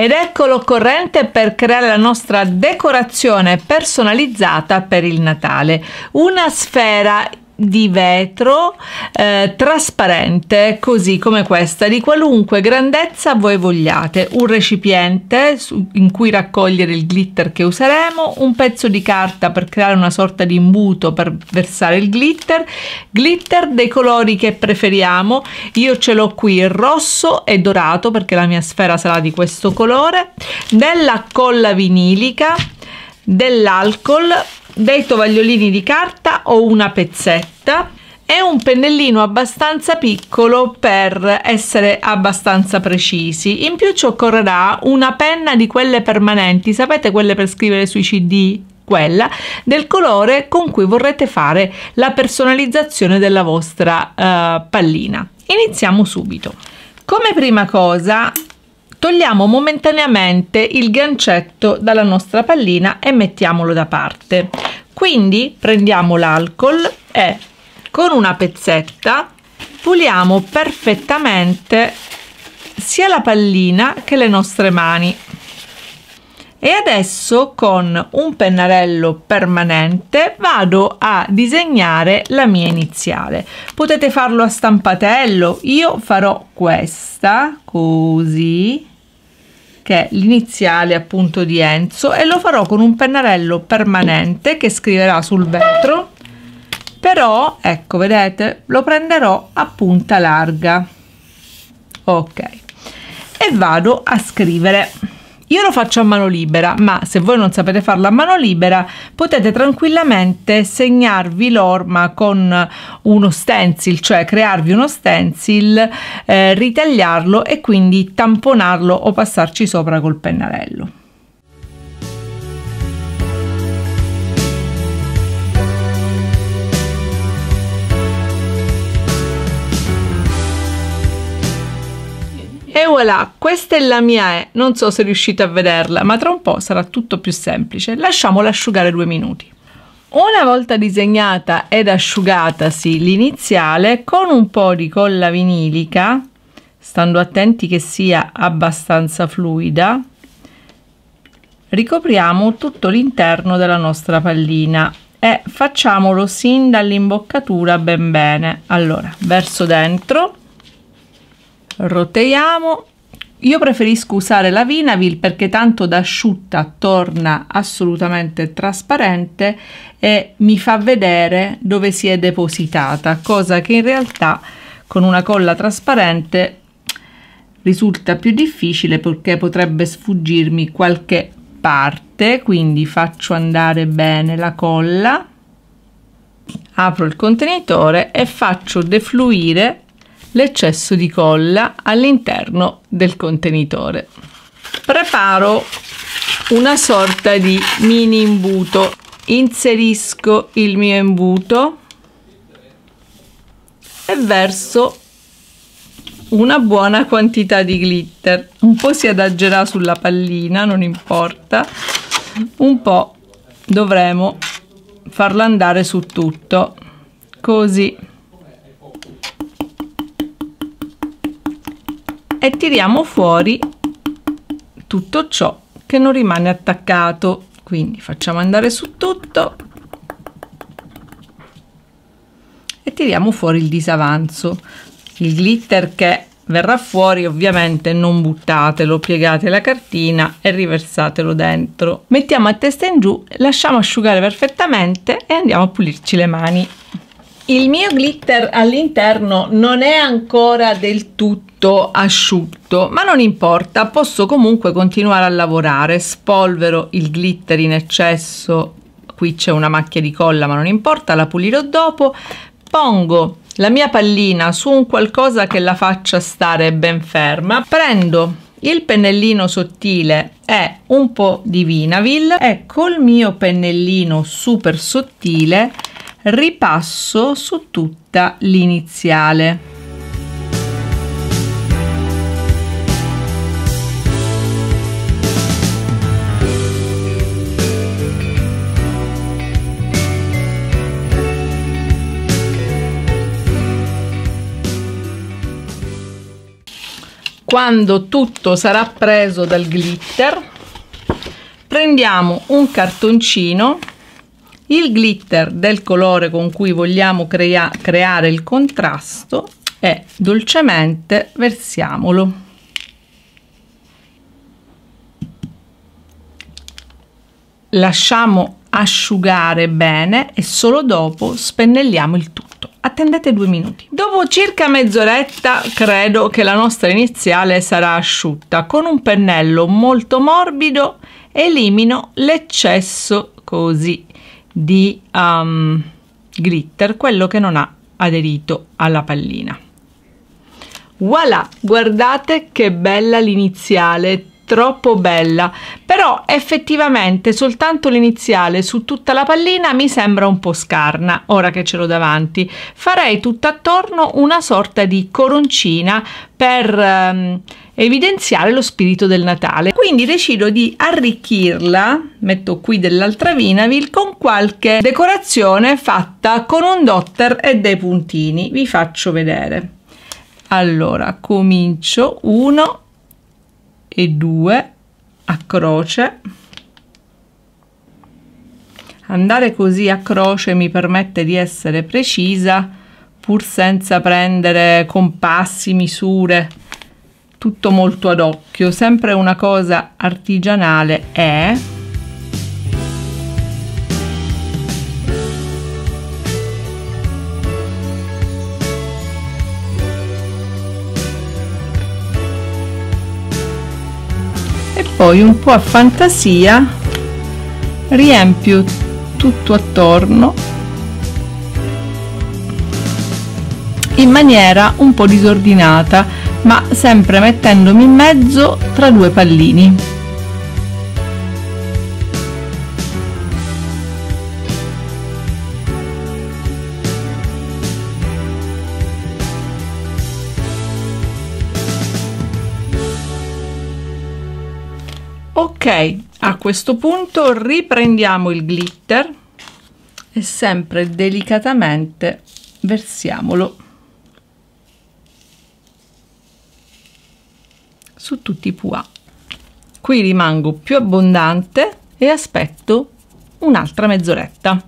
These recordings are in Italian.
ed ecco l'occorrente per creare la nostra decorazione personalizzata per il Natale. Una sfera di vetro eh, trasparente, così come questa, di qualunque grandezza voi vogliate, un recipiente su, in cui raccogliere il glitter che useremo, un pezzo di carta per creare una sorta di imbuto per versare il glitter, glitter dei colori che preferiamo, io ce l'ho qui rosso e dorato perché la mia sfera sarà di questo colore, della colla vinilica, dell'alcol, dei tovagliolini di carta o una pezzetta e un pennellino abbastanza piccolo per essere abbastanza precisi. In più ci occorrerà una penna di quelle permanenti, sapete quelle per scrivere sui CD? Quella del colore con cui vorrete fare la personalizzazione della vostra eh, pallina. Iniziamo subito. Come prima cosa togliamo momentaneamente il gancetto dalla nostra pallina e mettiamolo da parte. Quindi prendiamo l'alcol e con una pezzetta puliamo perfettamente sia la pallina che le nostre mani. E adesso con un pennarello permanente vado a disegnare la mia iniziale. Potete farlo a stampatello, io farò questa, così, che è l'iniziale appunto di Enzo e lo farò con un pennarello permanente che scriverà sul vetro però ecco vedete lo prenderò a punta larga ok e vado a scrivere io lo faccio a mano libera, ma se voi non sapete farlo a mano libera potete tranquillamente segnarvi l'orma con uno stencil, cioè crearvi uno stencil, eh, ritagliarlo e quindi tamponarlo o passarci sopra col pennarello. voilà, questa è la mia E, non so se riuscite a vederla, ma tra un po' sarà tutto più semplice. Lasciamola asciugare due minuti. Una volta disegnata ed asciugatasi l'iniziale, con un po' di colla vinilica, stando attenti che sia abbastanza fluida, ricopriamo tutto l'interno della nostra pallina e facciamolo sin dall'imboccatura ben bene. Allora, verso dentro roteiamo io preferisco usare la vinavil perché tanto da asciutta torna assolutamente trasparente e mi fa vedere dove si è depositata, cosa che in realtà con una colla trasparente risulta più difficile perché potrebbe sfuggirmi qualche parte, quindi faccio andare bene la colla, apro il contenitore e faccio defluire l'eccesso di colla all'interno del contenitore. Preparo una sorta di mini imbuto. Inserisco il mio imbuto e verso una buona quantità di glitter. Un po' si adagerà sulla pallina, non importa. Un po' dovremo farlo andare su tutto. Così. e tiriamo fuori tutto ciò che non rimane attaccato quindi facciamo andare su tutto e tiriamo fuori il disavanzo il glitter che verrà fuori ovviamente non buttatelo piegate la cartina e riversatelo dentro mettiamo a testa in giù lasciamo asciugare perfettamente e andiamo a pulirci le mani il mio glitter all'interno non è ancora del tutto tutto asciutto, ma non importa, posso comunque continuare a lavorare, spolvero il glitter in eccesso, qui c'è una macchia di colla ma non importa, la pulirò dopo, pongo la mia pallina su un qualcosa che la faccia stare ben ferma, prendo il pennellino sottile è un po' di Vinavil e col mio pennellino super sottile ripasso su tutta l'iniziale. quando tutto sarà preso dal glitter prendiamo un cartoncino il glitter del colore con cui vogliamo crea creare il contrasto e dolcemente versiamolo lasciamo asciugare bene e solo dopo spennelliamo il tutto attendete due minuti. Dopo circa mezz'oretta credo che la nostra iniziale sarà asciutta. Con un pennello molto morbido elimino l'eccesso così di um, glitter, quello che non ha aderito alla pallina. Voilà, guardate che bella l'iniziale, troppo bella, però effettivamente soltanto l'iniziale su tutta la pallina mi sembra un po' scarna, ora che ce l'ho davanti. Farei tutt'attorno una sorta di coroncina per ehm, evidenziare lo spirito del Natale. Quindi decido di arricchirla, metto qui dell'altra vinavil, con qualche decorazione fatta con un dotter e dei puntini. Vi faccio vedere. Allora, comincio uno e 2 a croce andare così a croce mi permette di essere precisa pur senza prendere compassi misure tutto molto ad occhio sempre una cosa artigianale è poi un po' a fantasia riempio tutto attorno in maniera un po' disordinata ma sempre mettendomi in mezzo tra due pallini a questo punto riprendiamo il glitter e sempre delicatamente versiamolo su tutti i pois qui rimango più abbondante e aspetto un'altra mezz'oretta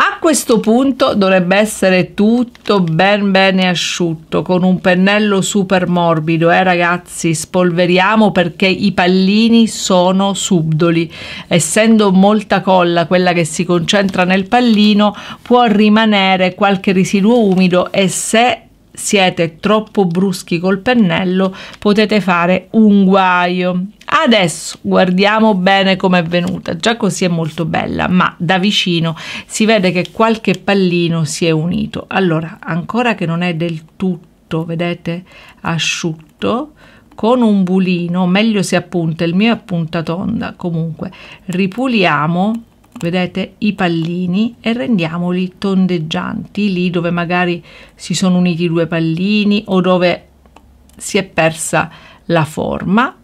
a questo punto dovrebbe essere tutto ben bene asciutto con un pennello super morbido, eh ragazzi, spolveriamo perché i pallini sono subdoli. Essendo molta colla quella che si concentra nel pallino, può rimanere qualche residuo umido e se siete troppo bruschi col pennello potete fare un guaio. Adesso guardiamo bene com'è venuta, già così è molto bella, ma da vicino si vede che qualche pallino si è unito. Allora, ancora che non è del tutto, vedete, asciutto, con un bulino, meglio se appunta, il mio è appunta tonda, comunque ripuliamo vedete i pallini e rendiamoli tondeggianti lì dove magari si sono uniti due pallini o dove si è persa la forma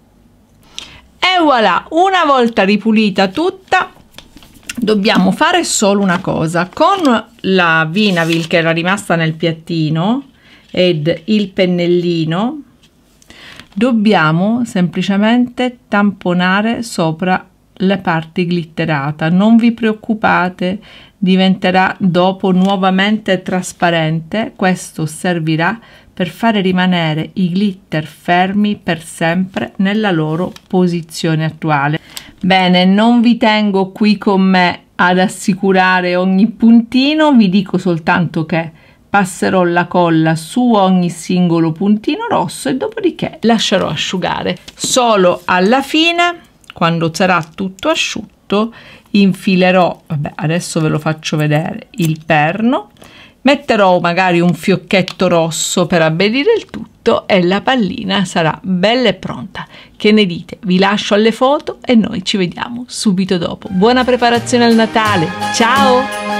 e voilà una volta ripulita tutta dobbiamo fare solo una cosa con la vinavil che era rimasta nel piattino ed il pennellino dobbiamo semplicemente tamponare sopra la parte glitterata non vi preoccupate diventerà dopo nuovamente trasparente questo servirà per per fare rimanere i glitter fermi per sempre nella loro posizione attuale. Bene, non vi tengo qui con me ad assicurare ogni puntino, vi dico soltanto che passerò la colla su ogni singolo puntino rosso e dopodiché lascerò asciugare. Solo alla fine, quando sarà tutto asciutto, infilerò, vabbè, adesso ve lo faccio vedere, il perno metterò magari un fiocchetto rosso per abbellire il tutto e la pallina sarà bella e pronta. Che ne dite? Vi lascio alle foto e noi ci vediamo subito dopo. Buona preparazione al Natale, ciao!